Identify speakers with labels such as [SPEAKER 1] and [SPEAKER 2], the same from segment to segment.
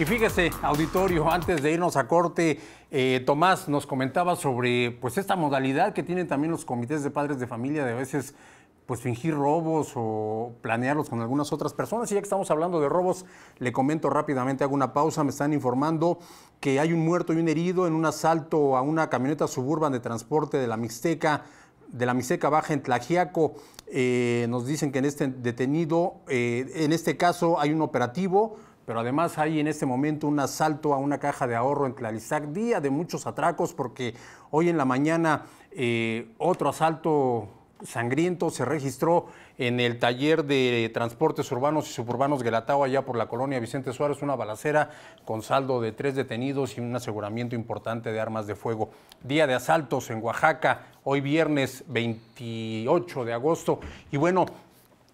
[SPEAKER 1] Y fíjese, auditorio, antes de irnos a corte, eh, Tomás nos comentaba sobre pues esta modalidad que tienen también los comités de padres de familia de a veces pues fingir robos o planearlos con algunas otras personas. Y ya que estamos hablando de robos, le comento rápidamente, hago una pausa, me están informando que hay un muerto y un herido en un asalto a una camioneta suburbana de transporte de la Mixteca, de la Mixteca Baja en Tlajiaco. Eh, nos dicen que en este detenido, eh, en este caso hay un operativo pero además hay en este momento un asalto a una caja de ahorro en Tlalizac, día de muchos atracos, porque hoy en la mañana eh, otro asalto sangriento se registró en el taller de transportes urbanos y suburbanos Guelatao, allá por la colonia Vicente Suárez, una balacera con saldo de tres detenidos y un aseguramiento importante de armas de fuego. Día de asaltos en Oaxaca, hoy viernes 28 de agosto. Y bueno,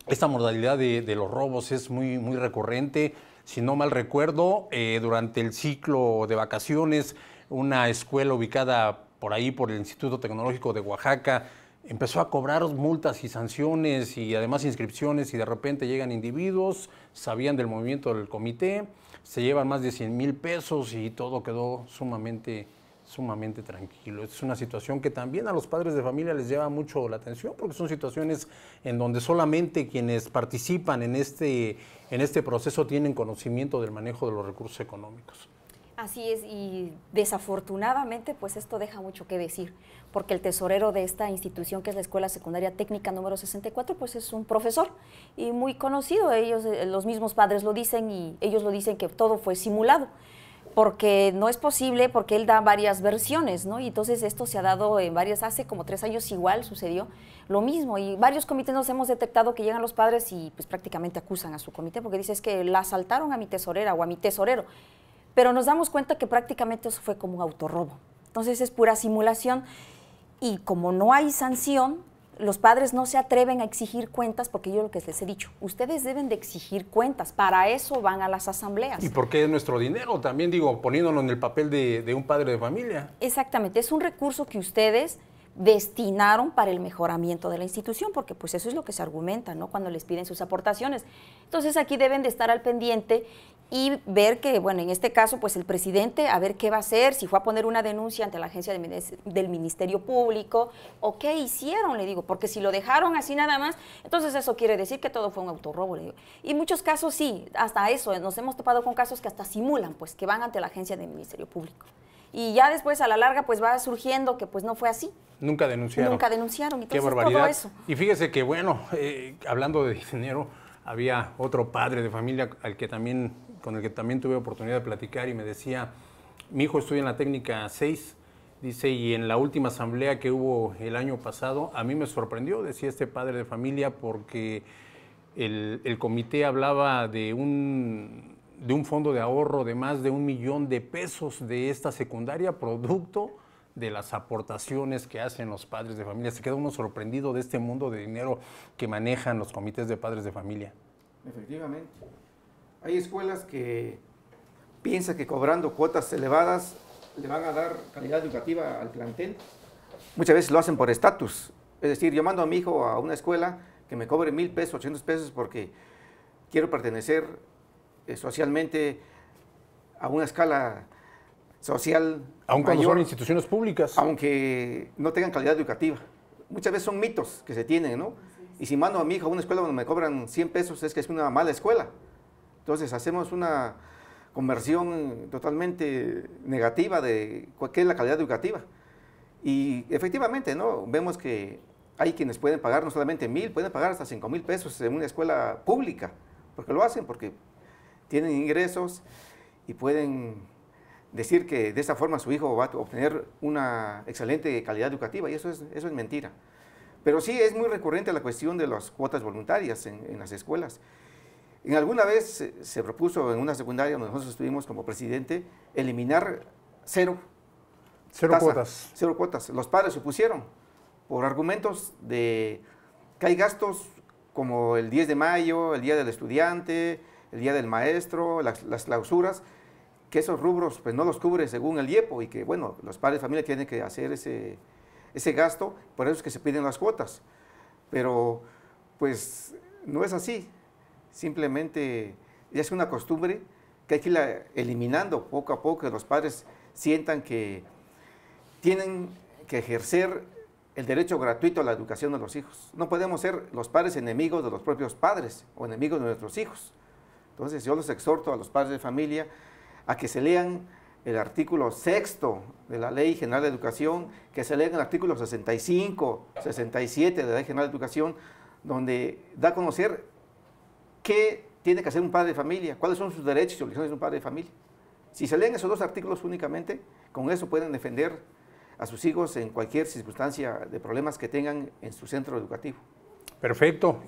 [SPEAKER 1] esta modalidad de, los robos es muy, muy recurrente si no mal recuerdo, eh, durante el ciclo de vacaciones, una escuela ubicada por ahí, por el Instituto Tecnológico de Oaxaca, empezó a cobrar multas y sanciones y además inscripciones y de repente llegan individuos, sabían del movimiento del comité, se llevan más de 100 mil pesos y todo quedó sumamente sumamente tranquilo. Es una situación que también a los padres de familia les lleva mucho la atención porque son situaciones en donde solamente quienes participan en este, en este proceso tienen conocimiento del manejo de los recursos económicos.
[SPEAKER 2] Así es, y desafortunadamente pues esto deja mucho que decir, porque el tesorero de esta institución, que es la Escuela Secundaria Técnica número 64, pues es un profesor y muy conocido, ellos, eh, los mismos padres lo dicen y ellos lo dicen que todo fue simulado porque no es posible, porque él da varias versiones, ¿no? Y entonces esto se ha dado en varias, hace como tres años igual sucedió lo mismo, y varios comités nos hemos detectado que llegan los padres y pues prácticamente acusan a su comité, porque es que la asaltaron a mi tesorera o a mi tesorero, pero nos damos cuenta que prácticamente eso fue como un autorrobo, entonces es pura simulación, y como no hay sanción, los padres no se atreven a exigir cuentas porque yo lo que les he dicho, ustedes deben de exigir cuentas, para eso van a las asambleas. Y
[SPEAKER 1] porque es nuestro dinero, también digo, poniéndolo en el papel de, de un padre de familia.
[SPEAKER 2] Exactamente, es un recurso que ustedes destinaron para el mejoramiento de la institución, porque pues eso es lo que se argumenta, ¿no? Cuando les piden sus aportaciones. Entonces aquí deben de estar al pendiente y ver que, bueno, en este caso, pues el presidente, a ver qué va a hacer, si fue a poner una denuncia ante la agencia del Ministerio Público, o qué hicieron, le digo, porque si lo dejaron así nada más, entonces eso quiere decir que todo fue un autorrobo, le digo. Y muchos casos sí, hasta eso, eh, nos hemos topado con casos que hasta simulan, pues, que van ante la agencia del Ministerio Público. Y ya después, a la larga, pues va surgiendo que pues no fue así.
[SPEAKER 1] Nunca denunciaron. Nunca
[SPEAKER 2] denunciaron. Entonces, Qué barbaridad. Todo eso.
[SPEAKER 1] Y fíjese que, bueno, eh, hablando de dinero, había otro padre de familia al que también con el que también tuve oportunidad de platicar y me decía, mi hijo estudia en la técnica 6, dice, y en la última asamblea que hubo el año pasado, a mí me sorprendió, decía este padre de familia, porque el, comité hablaba de un, de un fondo de ahorro de más de un millón de pesos de esta secundaria, producto de las aportaciones que hacen los padres de familia. Se queda uno sorprendido de este mundo de dinero que manejan los comités de padres de familia.
[SPEAKER 3] Efectivamente. Hay escuelas que piensan que cobrando cuotas elevadas le van a dar calidad educativa al plantel. Muchas veces lo hacen por estatus. Es decir, yo mando a mi hijo a una escuela que me cobre mil pesos, ochocientos pesos porque quiero pertenecer eh, socialmente a una escala social. Aunque cuando son instituciones públicas. Aunque no tengan calidad educativa. Muchas veces son mitos que se tienen, ¿no? Y si mando a mi hijo a una escuela donde me cobran 100 pesos, es que es una mala escuela. Entonces hacemos una conversión totalmente negativa de qué es la calidad educativa. Y efectivamente, ¿no? Vemos que hay quienes pueden pagar no solamente mil, pueden pagar hasta cinco mil pesos en una escuela pública, porque lo hacen, porque tienen ingresos y pueden decir que de esta forma su hijo va a obtener una excelente calidad educativa, y eso es, eso es mentira. Pero sí es muy recurrente la cuestión de las cuotas voluntarias en las escuelas. En alguna vez se propuso en una secundaria donde nosotros estuvimos como presidente eliminar cero. Cero cuotas. Cero cuotas. Los padres se opusieron por argumentos de que hay gastos como el 10 de mayo, el Día del Estudiante, el Día del Maestro, las, clausuras, que esos rubros pues, no los cubre según el IEPO y que, bueno, los padres de familia tienen que hacer ese, ese gasto, por eso es que se piden las cuotas. Pero, pues, no es así simplemente ya es una costumbre que hay que ir eliminando poco a poco, que los padres sientan que tienen que ejercer el derecho gratuito a la educación de los hijos. No podemos ser los padres enemigos de los propios padres o enemigos de nuestros hijos. Entonces yo les exhorto a los padres de familia a que se lean el artículo sexto de la Ley General de Educación, que se lean el artículo 65, 67 de la Ley General de Educación, donde da a conocer ¿Qué tiene que hacer un padre de familia? ¿Cuáles son sus derechos y obligaciones de un padre de familia? Si se leen esos dos artículos únicamente, con eso pueden defender a sus hijos en cualquier circunstancia de problemas que tengan en su centro educativo.
[SPEAKER 1] Perfecto.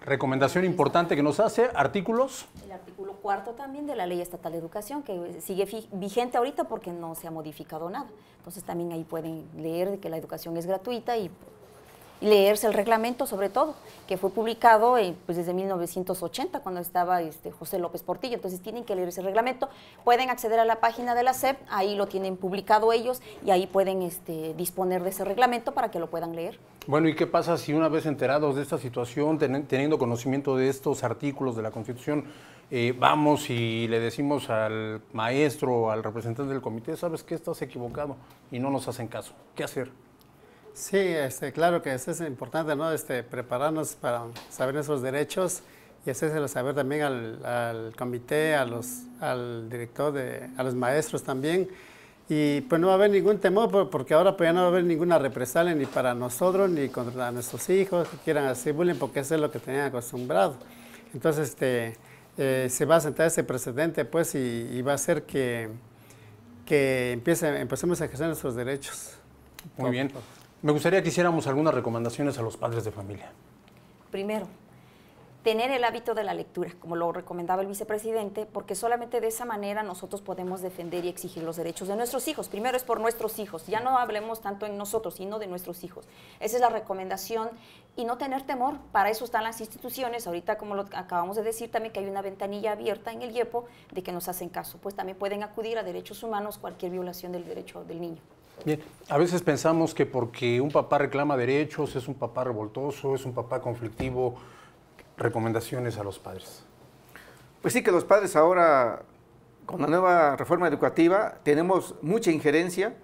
[SPEAKER 1] Recomendación importante que nos hace, artículos.
[SPEAKER 2] El artículo cuarto también de la Ley Estatal de Educación, que sigue vigente ahorita porque no se ha modificado nada. Entonces también ahí pueden leer que la educación es gratuita y leerse el reglamento sobre todo, que fue publicado eh, pues desde 1980 cuando estaba este, José López Portillo. Entonces tienen que leer ese reglamento, pueden acceder a la página de la SEP, ahí lo tienen publicado ellos y ahí pueden este, disponer de ese reglamento para que lo puedan leer.
[SPEAKER 1] Bueno, ¿y qué pasa si una vez enterados de esta situación, teniendo conocimiento de estos artículos de la Constitución, eh, vamos y le decimos al maestro o al representante del comité, sabes que estás equivocado y no nos hacen
[SPEAKER 4] caso? ¿Qué hacer? Sí, este, claro que eso es importante, ¿no? Este, prepararnos para saber nuestros derechos y hacérselo saber también al, comité, a los, al director, a los maestros también. Y pues no va a haber ningún temor, porque ahora pues ya no va a haber ninguna represalia ni para nosotros ni contra nuestros hijos que quieran así, bullying, porque eso es lo que tenían acostumbrado. Entonces, este, eh, se va a sentar ese precedente, pues, y, va a ser que, que empiece, empecemos a ejercer nuestros derechos.
[SPEAKER 1] Muy bien. Me gustaría que hiciéramos algunas recomendaciones a los padres de familia.
[SPEAKER 2] Primero, tener el hábito de la lectura, como lo recomendaba el vicepresidente, porque solamente de esa manera nosotros podemos defender y exigir los derechos de nuestros hijos. Primero es por nuestros hijos, ya no hablemos tanto en nosotros, sino de nuestros hijos. Esa es la recomendación y no tener temor, para eso están las instituciones, ahorita como lo acabamos de decir también que hay una ventanilla abierta en el IEPO de que nos hacen caso, pues también pueden acudir a derechos humanos cualquier violación del derecho del niño.
[SPEAKER 1] Bien, a veces pensamos que porque un papá reclama derechos, es un papá revoltoso, es un papá conflictivo,
[SPEAKER 3] recomendaciones a los padres. Pues sí, que los padres ahora, con la nueva reforma educativa, tenemos mucha injerencia,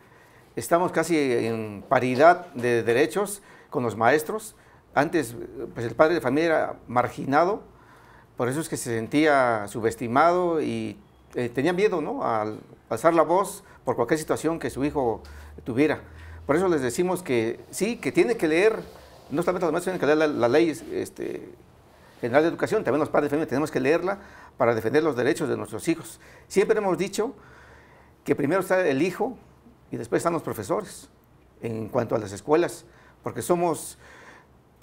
[SPEAKER 3] estamos casi en paridad de derechos con los maestros. Antes, pues el padre de familia era marginado, por eso es que se sentía subestimado y eh, Tenían miedo, ¿no? Al pasar la voz por cualquier situación que su hijo tuviera. Por eso les decimos que sí, que tiene que leer, no solamente los maestros tienen que leer la, ley este, general de educación, también los padres de tenemos que leerla para defender los derechos de nuestros hijos. Siempre hemos dicho que primero está el hijo y después están los profesores en cuanto a las escuelas, porque somos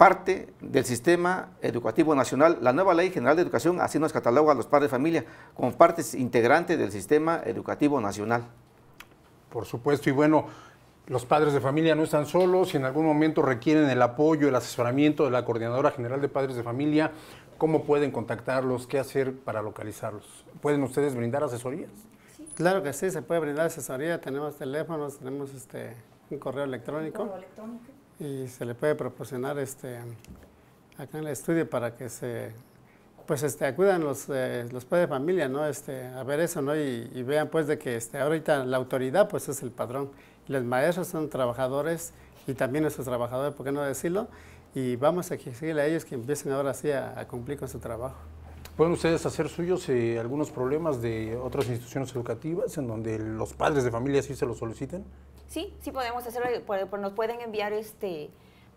[SPEAKER 3] parte del sistema educativo nacional. La nueva Ley General de Educación así nos cataloga a los padres de familia como partes integrantes del sistema educativo nacional.
[SPEAKER 1] Por supuesto, y bueno, los padres de familia no están solos, si en algún momento requieren el apoyo, el asesoramiento de la Coordinadora General de Padres de Familia, ¿cómo pueden contactarlos? ¿Qué hacer para localizarlos? ¿Pueden ustedes brindar asesorías?
[SPEAKER 4] Claro que sí, se puede brindar asesoría, tenemos teléfonos, tenemos este, un correo electrónico. Correo electrónico y se le puede proporcionar este, acá en el estudio para que se pues este, acudan los, eh, los padres de familia ¿no? este, a ver eso ¿no? y, vean pues de que este, ahorita la autoridad pues es el padrón, los maestros son trabajadores y también nuestros trabajadores, ¿por qué no decirlo? Y vamos a exigirle a ellos que empiecen ahora sí a, cumplir con su trabajo.
[SPEAKER 1] ¿Pueden ustedes hacer suyos eh, algunos problemas de otras instituciones educativas en donde los padres de familia sí se lo soliciten?
[SPEAKER 2] Sí, sí podemos hacerlo, eh, pues, nos pueden enviar este,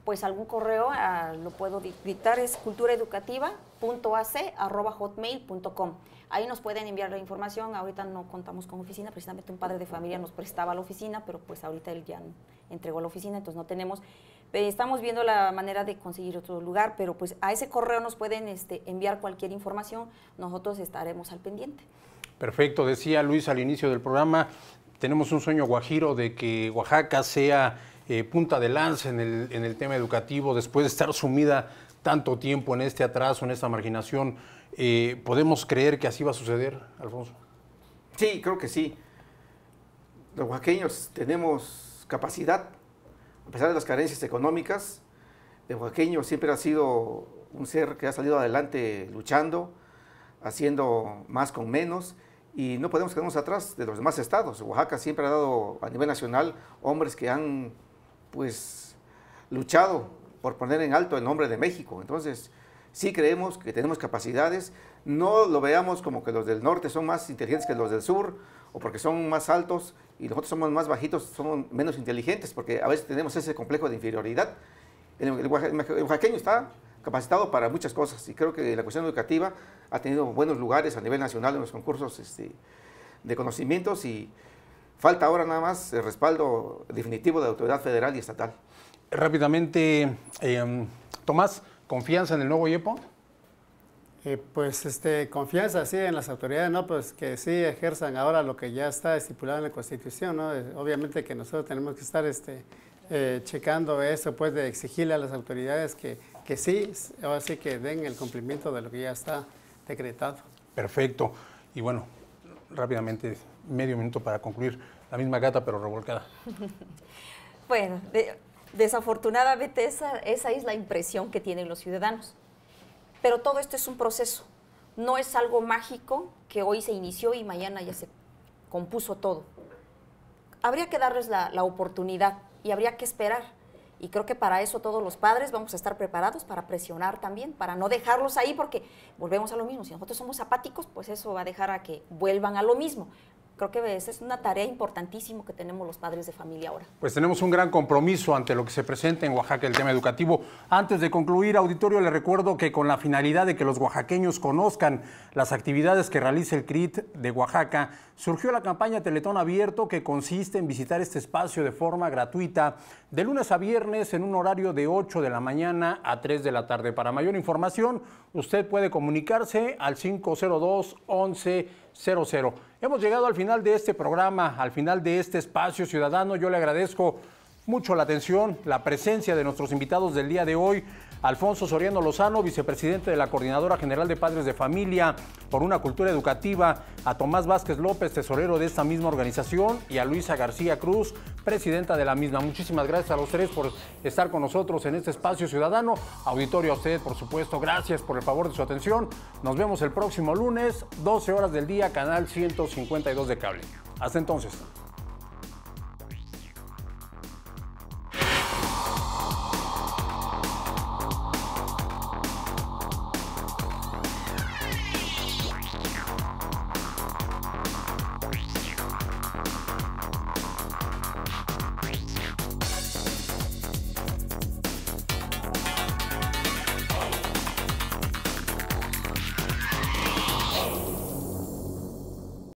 [SPEAKER 2] pues algún correo, ah, lo puedo dictar, es culturaeducativa.ac.hotmail.com. Ahí nos pueden enviar la información, ahorita no contamos con oficina, precisamente un padre de familia nos prestaba la oficina, pero pues ahorita él ya entregó la oficina, entonces no tenemos, eh, estamos viendo la manera de conseguir otro lugar, pero pues a ese correo nos pueden este, enviar cualquier información, nosotros estaremos al pendiente.
[SPEAKER 1] Perfecto, decía Luis al inicio del programa, tenemos un sueño guajiro de que Oaxaca sea eh, punta de lanza en el, en el tema educativo, después de estar sumida tanto tiempo en este atraso, en esta marginación, eh, ¿podemos creer que así va a suceder, Alfonso?
[SPEAKER 3] Sí, creo que sí. Los oaxaqueños tenemos capacidad, a pesar de las carencias económicas, el oaxaqueño siempre ha sido un ser que ha salido adelante luchando, haciendo más con menos, y no podemos quedarnos atrás de los demás estados. Oaxaca siempre ha dado a nivel nacional hombres que han pues luchado por poner en alto el nombre de México. Entonces, sí creemos que tenemos capacidades, no lo veamos como que los del norte son más inteligentes que los del sur o porque son más altos y nosotros somos más bajitos, somos menos inteligentes porque a veces tenemos ese complejo de inferioridad. El, oaxaqueño está capacitado para muchas cosas y creo que la cuestión educativa ha tenido buenos lugares a nivel nacional en los concursos este, de conocimientos y falta ahora nada más el respaldo definitivo de autoridad federal y estatal.
[SPEAKER 1] Rápidamente, em, Tomás, ¿confianza en el
[SPEAKER 4] nuevo IEPO? Eh, pues este, confianza, sí, en las autoridades, ¿no? Pues que sí ejerzan ahora lo que ya está estipulado en la Constitución, ¿no? Eh, obviamente que nosotros tenemos que estar este, eh, checando eso, pues de exigirle a las autoridades que que sí, así que den el cumplimiento de lo que ya está decretado.
[SPEAKER 1] Perfecto. Y bueno, rápidamente, medio minuto para concluir. La misma gata, pero revolcada.
[SPEAKER 2] bueno, de, desafortunadamente esa, es la impresión que tienen los ciudadanos. Pero todo esto es un proceso. No es algo mágico que hoy se inició y mañana ya se compuso todo. Habría que darles la oportunidad y habría que esperar y creo que para eso todos los padres vamos a estar preparados para presionar también, para no dejarlos ahí, porque volvemos a lo mismo. Si nosotros somos apáticos, pues eso va a dejar a que vuelvan a lo mismo. Creo que esa es una tarea importantísima que tenemos los padres de familia ahora.
[SPEAKER 1] Pues tenemos un gran compromiso ante lo que se presenta en Oaxaca, el tema educativo. Antes de concluir, auditorio, le recuerdo que con la finalidad de que los oaxaqueños conozcan las actividades que realiza el CRIT de Oaxaca, surgió la campaña Teletón Abierto que consiste en visitar este espacio de forma gratuita de lunes a viernes en un horario de 8 de la mañana a 3 de la tarde. Para mayor información, usted puede comunicarse al 502 1100. Hemos llegado al final de este programa, al final de este espacio ciudadano. Yo le agradezco mucho la atención, la presencia de nuestros invitados del día de hoy. Alfonso Soriano Lozano, vicepresidente de la Coordinadora General de Padres de Familia por una Cultura Educativa, a Tomás Vázquez López, tesorero de esta misma organización, y a Luisa García Cruz, presidenta de la misma. Muchísimas gracias a los tres por estar con nosotros en este espacio ciudadano. Auditorio a usted, por supuesto, gracias por el favor de su atención. Nos vemos el próximo lunes, 12 horas del día, canal 152 de cable. Hasta entonces.